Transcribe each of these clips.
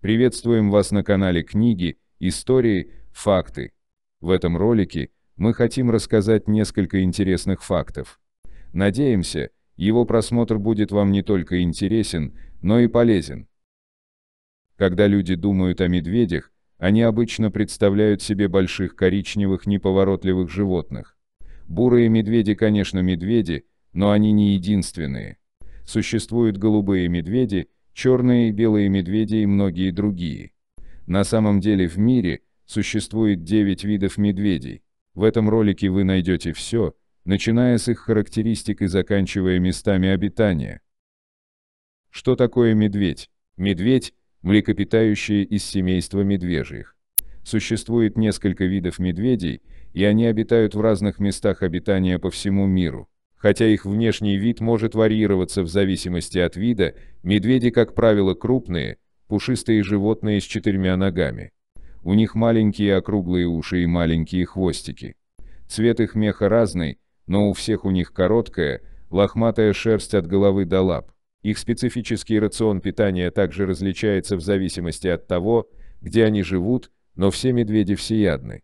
Приветствуем вас на канале книги, истории, факты. В этом ролике мы хотим рассказать несколько интересных фактов. Надеемся, его просмотр будет вам не только интересен, но и полезен. Когда люди думают о медведях, они обычно представляют себе больших коричневых неповоротливых животных. Бурые медведи, конечно, медведи, но они не единственные. Существуют голубые медведи – черные и белые медведи и многие другие. На самом деле в мире существует 9 видов медведей. В этом ролике вы найдете все, начиная с их характеристик и заканчивая местами обитания. Что такое медведь? Медведь – млекопитающие из семейства медвежьих. Существует несколько видов медведей, и они обитают в разных местах обитания по всему миру. Хотя их внешний вид может варьироваться в зависимости от вида, медведи, как правило, крупные, пушистые животные с четырьмя ногами. У них маленькие округлые уши и маленькие хвостики. Цвет их меха разный, но у всех у них короткая, лохматая шерсть от головы до лап. Их специфический рацион питания также различается в зависимости от того, где они живут, но все медведи всеядны.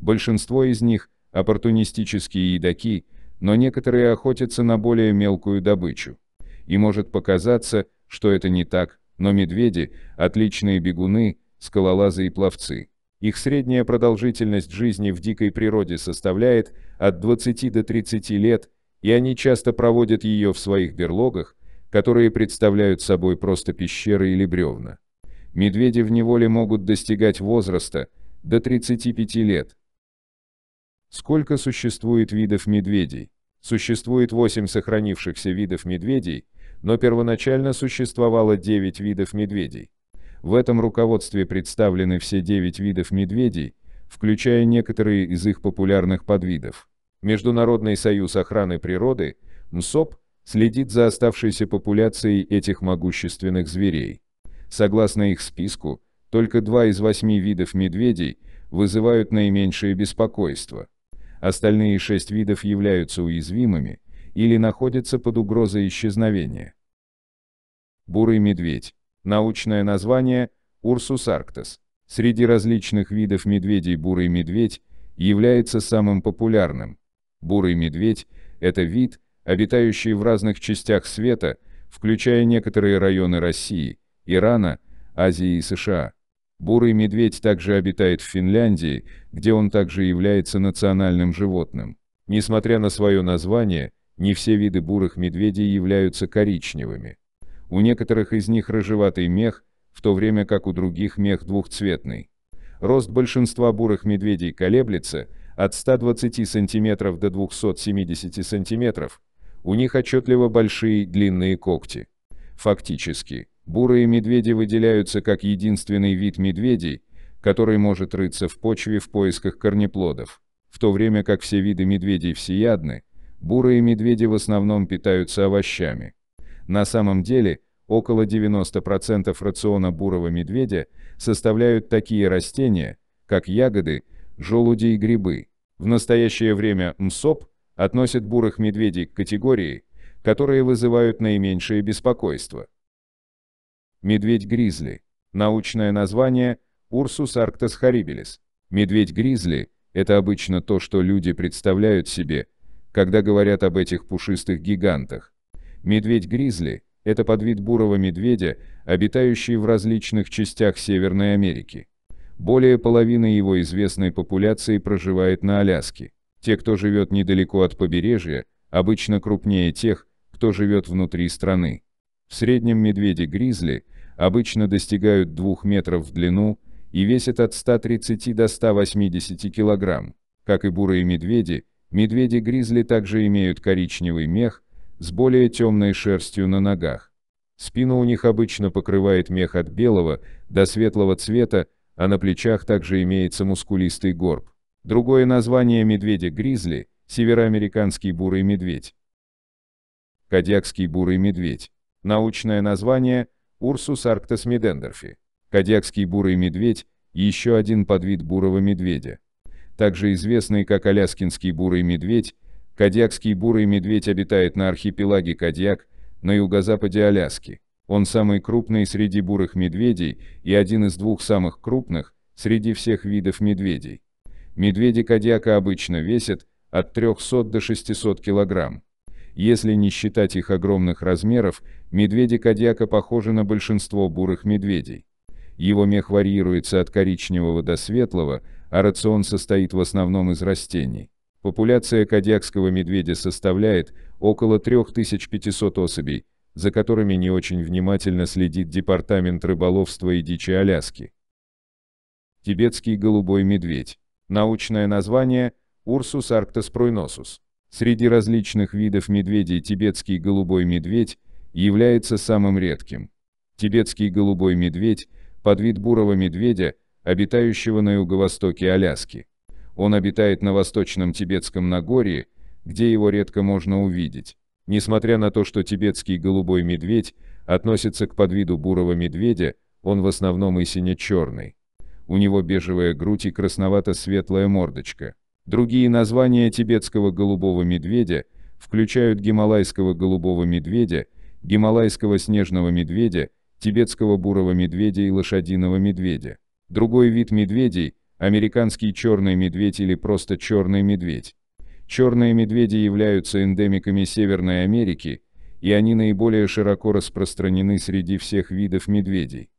Большинство из них – оппортунистические едоки, но некоторые охотятся на более мелкую добычу. И может показаться, что это не так, но медведи – отличные бегуны, скалолазы и пловцы. Их средняя продолжительность жизни в дикой природе составляет от 20 до 30 лет, и они часто проводят ее в своих берлогах, которые представляют собой просто пещеры или бревна. Медведи в неволе могут достигать возраста до 35 лет. Сколько существует видов медведей? Существует 8 сохранившихся видов медведей, но первоначально существовало 9 видов медведей. В этом руководстве представлены все 9 видов медведей, включая некоторые из их популярных подвидов. Международный союз охраны природы, МСОП, следит за оставшейся популяцией этих могущественных зверей. Согласно их списку, только два из восьми видов медведей вызывают наименьшее беспокойство – Остальные шесть видов являются уязвимыми или находятся под угрозой исчезновения. Бурый медведь. Научное название – Урсус арктес. Среди различных видов медведей бурый медведь является самым популярным. Бурый медведь – это вид, обитающий в разных частях света, включая некоторые районы России, Ирана, Азии и США. Бурый медведь также обитает в Финляндии, где он также является национальным животным. Несмотря на свое название, не все виды бурых медведей являются коричневыми. У некоторых из них рыжеватый мех, в то время как у других мех двухцветный. Рост большинства бурых медведей колеблется от 120 см до 270 см. У них отчетливо большие длинные когти. Фактически, Бурые медведи выделяются как единственный вид медведей, который может рыться в почве в поисках корнеплодов. В то время как все виды медведей всеядны, бурые медведи в основном питаются овощами. На самом деле, около 90% рациона бурого медведя составляют такие растения, как ягоды, желуди и грибы. В настоящее время МСОП относит бурых медведей к категории, которые вызывают наименьшее беспокойство. Медведь-гризли. Научное название – Ursus arctos horribilis. Медведь-гризли – это обычно то, что люди представляют себе, когда говорят об этих пушистых гигантах. Медведь-гризли – это подвид бурого медведя, обитающий в различных частях Северной Америки. Более половины его известной популяции проживает на Аляске. Те, кто живет недалеко от побережья, обычно крупнее тех, кто живет внутри страны. В среднем медведи-гризли обычно достигают 2 метров в длину и весят от 130 до 180 килограмм. Как и бурые медведи, медведи-гризли также имеют коричневый мех с более темной шерстью на ногах. Спину у них обычно покрывает мех от белого до светлого цвета, а на плечах также имеется мускулистый горб. Другое название медведя-гризли – североамериканский бурый медведь. Кадьякский бурый медведь. Научное название Урсус арктос медендорфи, кадьякский бурый медведь, еще один подвид бурого медведя. Также известный как аляскинский бурый медведь, кадьякский бурый медведь обитает на архипелаге Кадьяк, на юго-западе Аляски. Он самый крупный среди бурых медведей и один из двух самых крупных среди всех видов медведей. Медведи Кадьяка обычно весят от 300 до 600 килограмм. Если не считать их огромных размеров, медведи-кадьяка похожи на большинство бурых медведей. Его мех варьируется от коричневого до светлого, а рацион состоит в основном из растений. Популяция кадьякского медведя составляет около 3500 особей, за которыми не очень внимательно следит Департамент рыболовства и дичи Аляски. Тибетский голубой медведь. Научное название – Урсус арктоспруйносус. Среди различных видов медведей тибетский голубой медведь является самым редким. Тибетский голубой медведь – подвид бурого медведя, обитающего на юго-востоке Аляски. Он обитает на восточном Тибетском Нагорье, где его редко можно увидеть. Несмотря на то, что тибетский голубой медведь относится к подвиду бурого медведя, он в основном и сине-черный. У него бежевая грудь и красновато-светлая мордочка. Другие названия тибетского голубого медведя включают гималайского голубого медведя, гималайского снежного медведя, тибетского бурого медведя и лошадиного медведя. Другой вид медведей – американский черный медведь или просто черный медведь. Черные медведи являются эндемиками Северной Америки, и они наиболее широко распространены среди всех видов медведей.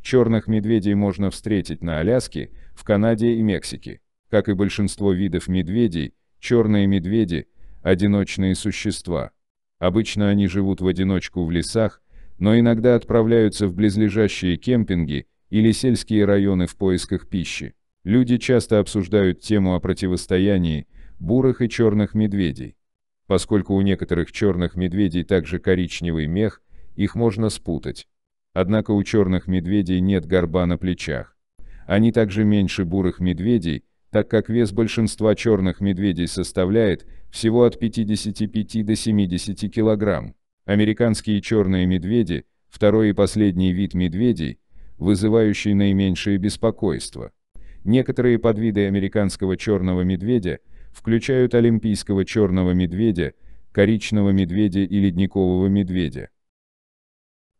Черных медведей можно встретить на Аляске, в Канаде и Мексике. Как и большинство видов медведей, черные медведи – одиночные существа. Обычно они живут в одиночку в лесах, но иногда отправляются в близлежащие кемпинги или сельские районы в поисках пищи. Люди часто обсуждают тему о противостоянии бурых и черных медведей. Поскольку у некоторых черных медведей также коричневый мех, их можно спутать. Однако у черных медведей нет горба на плечах. Они также меньше бурых медведей так как вес большинства черных медведей составляет всего от 55 до 70 килограмм, Американские черные медведи – второй и последний вид медведей, вызывающий наименьшее беспокойство. Некоторые подвиды американского черного медведя включают олимпийского черного медведя, коричного медведя и ледникового медведя.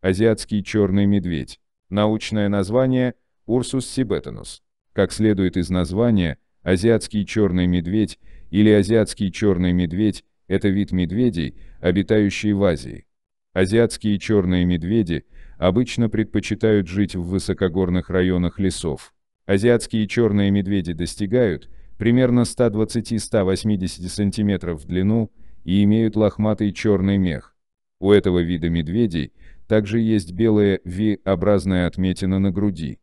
Азиатский черный медведь. Научное название – Урсус сибетанус. Как следует из названия – Азиатский черный медведь или азиатский черный медведь – это вид медведей, обитающий в Азии. Азиатские черные медведи обычно предпочитают жить в высокогорных районах лесов. Азиатские черные медведи достигают примерно 120-180 см в длину и имеют лохматый черный мех. У этого вида медведей также есть белая V-образная отметина на груди.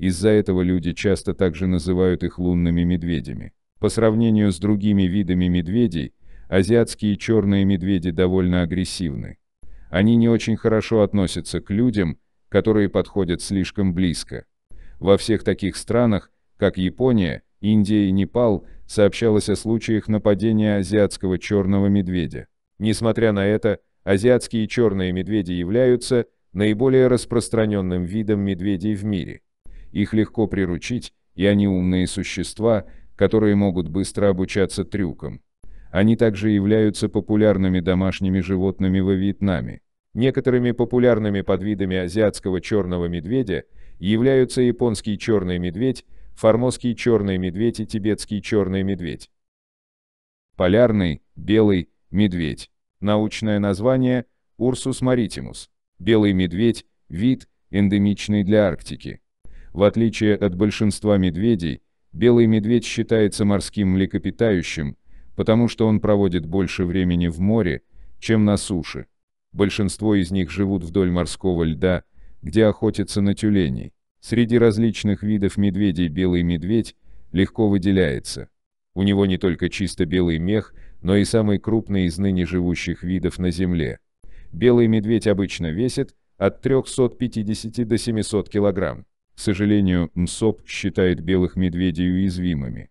Из-за этого люди часто также называют их лунными медведями. По сравнению с другими видами медведей, азиатские черные медведи довольно агрессивны. Они не очень хорошо относятся к людям, которые подходят слишком близко. Во всех таких странах, как Япония, Индия и Непал, сообщалось о случаях нападения азиатского черного медведя. Несмотря на это, азиатские черные медведи являются наиболее распространенным видом медведей в мире их легко приручить, и они умные существа, которые могут быстро обучаться трюкам. Они также являются популярными домашними животными во Вьетнаме. Некоторыми популярными подвидами азиатского черного медведя являются японский черный медведь, формозский черный медведь и тибетский черный медведь. Полярный, белый, медведь. Научное название – Урсус маритимус. Белый медведь – вид, эндемичный для Арктики. В отличие от большинства медведей, белый медведь считается морским млекопитающим, потому что он проводит больше времени в море, чем на суше. Большинство из них живут вдоль морского льда, где охотятся на тюленей. Среди различных видов медведей белый медведь легко выделяется. У него не только чисто белый мех, но и самый крупный из ныне живущих видов на Земле. Белый медведь обычно весит от 350 до 700 килограмм. К сожалению, МСОП считает белых медведей уязвимыми.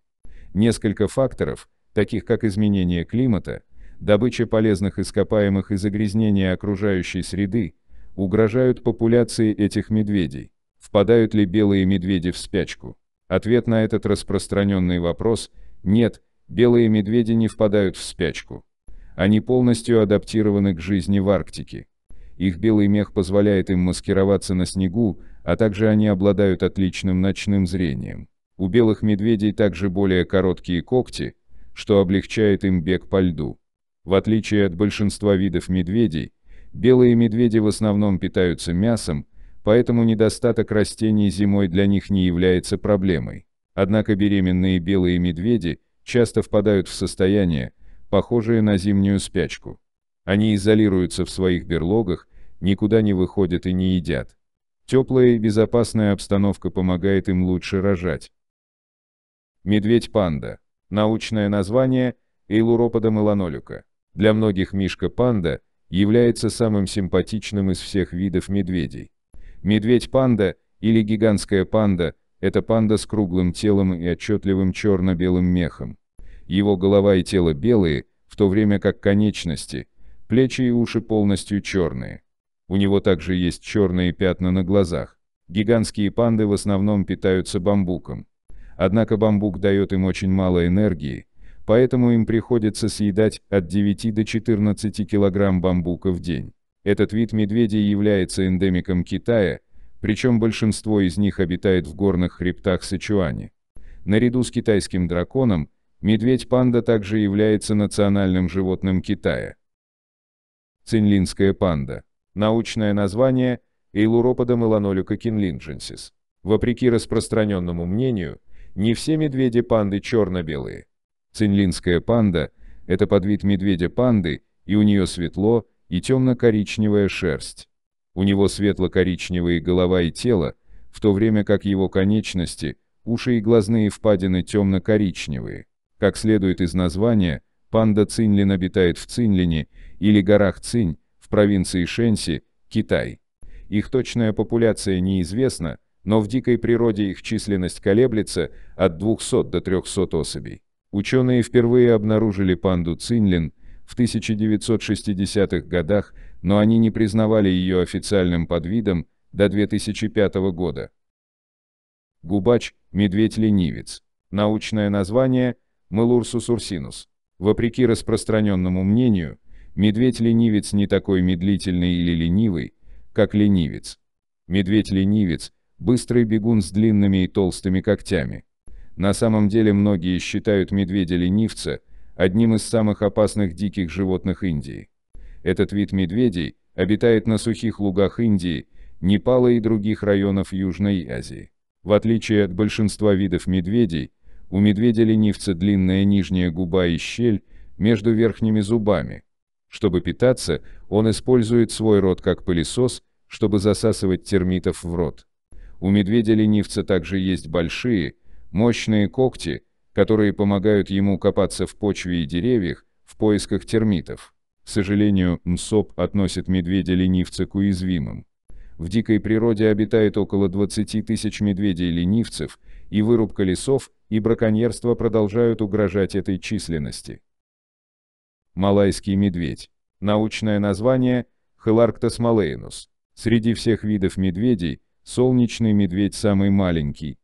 Несколько факторов, таких как изменение климата, добыча полезных ископаемых и загрязнение окружающей среды, угрожают популяции этих медведей. Впадают ли белые медведи в спячку? Ответ на этот распространенный вопрос – нет, белые медведи не впадают в спячку. Они полностью адаптированы к жизни в Арктике. Их белый мех позволяет им маскироваться на снегу, а также они обладают отличным ночным зрением. У белых медведей также более короткие когти, что облегчает им бег по льду. В отличие от большинства видов медведей, белые медведи в основном питаются мясом, поэтому недостаток растений зимой для них не является проблемой. Однако беременные белые медведи часто впадают в состояние, похожее на зимнюю спячку. Они изолируются в своих берлогах, никуда не выходят и не едят. Теплая и безопасная обстановка помогает им лучше рожать. Медведь-панда. Научное название – Эйлуропода меланолюка. Для многих мишка-панда является самым симпатичным из всех видов медведей. Медведь-панда или гигантская панда – это панда с круглым телом и отчетливым черно-белым мехом. Его голова и тело белые, в то время как конечности, плечи и уши полностью черные. У него также есть черные пятна на глазах. Гигантские панды в основном питаются бамбуком. Однако бамбук дает им очень мало энергии, поэтому им приходится съедать от 9 до 14 килограмм бамбука в день. Этот вид медведей является эндемиком Китая, причем большинство из них обитает в горных хребтах Сычуани. Наряду с китайским драконом, медведь-панда также является национальным животным Китая. Цинлинская панда Научное название – Эйлуропода меланолика кинлиндженсис. Вопреки распространенному мнению, не все медведи-панды черно-белые. Цинлинская панда – это подвид медведя-панды, и у нее светло и темно-коричневая шерсть. У него светло-коричневые голова и тело, в то время как его конечности, уши и глазные впадины темно-коричневые. Как следует из названия, панда Цинлин обитает в Цинлине или горах Цинь, провинции Шэньси, Китай. Их точная популяция неизвестна, но в дикой природе их численность колеблется от 200 до 300 особей. Ученые впервые обнаружили панду Цинлин в 1960-х годах, но они не признавали ее официальным подвидом до 2005 года. Губач – медведь-ленивец. Научное название – Мелурсус урсинус. Вопреки распространенному мнению – Медведь-ленивец не такой медлительный или ленивый, как ленивец. Медведь-ленивец – быстрый бегун с длинными и толстыми когтями. На самом деле многие считают медведя-ленивца одним из самых опасных диких животных Индии. Этот вид медведей обитает на сухих лугах Индии, Непала и других районов Южной Азии. В отличие от большинства видов медведей, у медведя-ленивца длинная нижняя губа и щель между верхними зубами – чтобы питаться, он использует свой рот как пылесос, чтобы засасывать термитов в рот. У медведя-ленивца также есть большие, мощные когти, которые помогают ему копаться в почве и деревьях в поисках термитов. К сожалению, МСОП относит медведя-ленивца к уязвимым. В дикой природе обитает около 20 тысяч медведей-ленивцев, и вырубка лесов и браконьерство продолжают угрожать этой численности. Малайский медведь. Научное название – Хеларктос малеинус. Среди всех видов медведей, солнечный медведь самый маленький.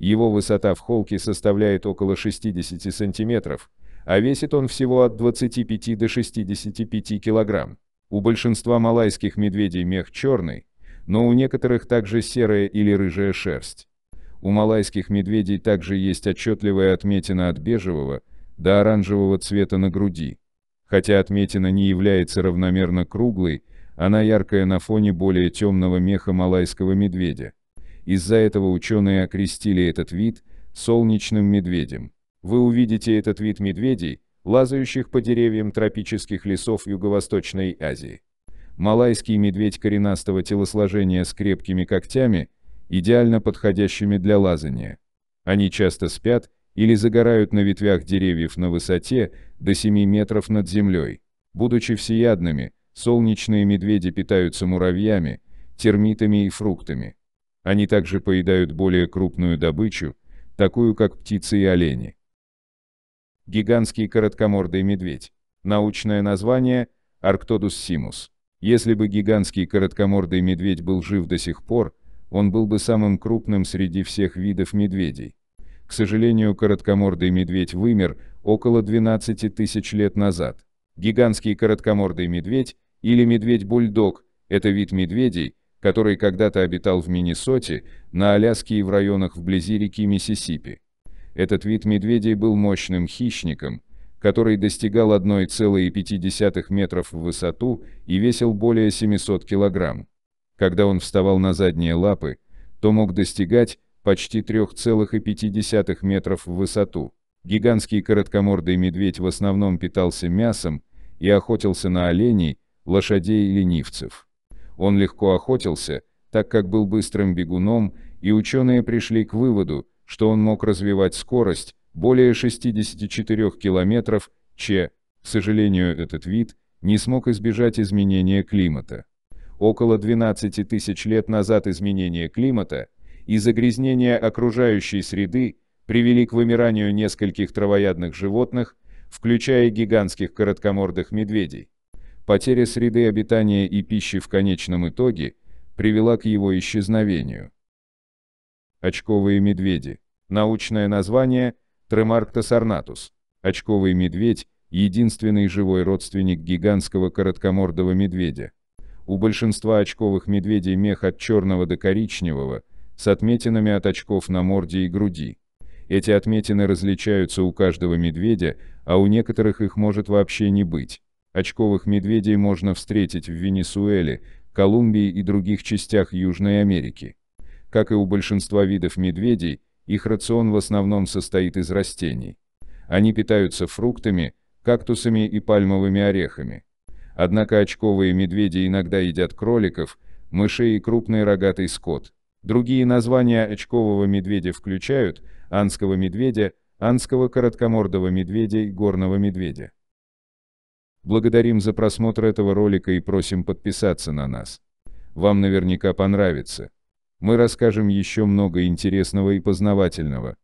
Его высота в холке составляет около 60 сантиметров, а весит он всего от 25 до 65 килограмм. У большинства малайских медведей мех черный, но у некоторых также серая или рыжая шерсть. У малайских медведей также есть отчетливая отметина от бежевого до оранжевого цвета на груди. Хотя отметина не является равномерно круглой, она яркая на фоне более темного меха малайского медведя. Из-за этого ученые окрестили этот вид солнечным медведем. Вы увидите этот вид медведей, лазающих по деревьям тропических лесов Юго-Восточной Азии. Малайский медведь коренастого телосложения с крепкими когтями, идеально подходящими для лазания. Они часто спят или загорают на ветвях деревьев на высоте до 7 метров над землей. Будучи всеядными, солнечные медведи питаются муравьями, термитами и фруктами. Они также поедают более крупную добычу, такую как птицы и олени. Гигантский короткомордый медведь. Научное название – Арктодус симус. Если бы гигантский короткомордый медведь был жив до сих пор, он был бы самым крупным среди всех видов медведей. К сожалению, короткомордый медведь вымер около 12 тысяч лет назад. Гигантский короткомордый медведь или медведь-бульдог – это вид медведей, который когда-то обитал в Миннесоте, на Аляске и в районах вблизи реки Миссисипи. Этот вид медведей был мощным хищником, который достигал 1,5 метров в высоту и весил более 700 килограмм. Когда он вставал на задние лапы, то мог достигать почти 3,5 метров в высоту. Гигантский короткомордый медведь в основном питался мясом и охотился на оленей, лошадей и ленивцев. Он легко охотился, так как был быстрым бегуном, и ученые пришли к выводу, что он мог развивать скорость более 64 км ч. К сожалению, этот вид не смог избежать изменения климата. Около 12 тысяч лет назад изменение климата – и загрязнение окружающей среды привели к вымиранию нескольких травоядных животных, включая гигантских короткомордых медведей. Потеря среды обитания и пищи в конечном итоге привела к его исчезновению. Очковые медведи. Научное название Тремарктосарнатус. Очковый медведь – единственный живой родственник гигантского короткомордого медведя. У большинства очковых медведей мех от черного до коричневого – с отметинами от очков на морде и груди. Эти отметины различаются у каждого медведя, а у некоторых их может вообще не быть. Очковых медведей можно встретить в Венесуэле, Колумбии и других частях Южной Америки. Как и у большинства видов медведей, их рацион в основном состоит из растений. Они питаются фруктами, кактусами и пальмовыми орехами. Однако очковые медведи иногда едят кроликов, мышей и крупный рогатый скот. Другие названия очкового медведя включают анского медведя, анского короткомордого медведя и горного медведя. Благодарим за просмотр этого ролика и просим подписаться на нас. Вам наверняка понравится. Мы расскажем еще много интересного и познавательного.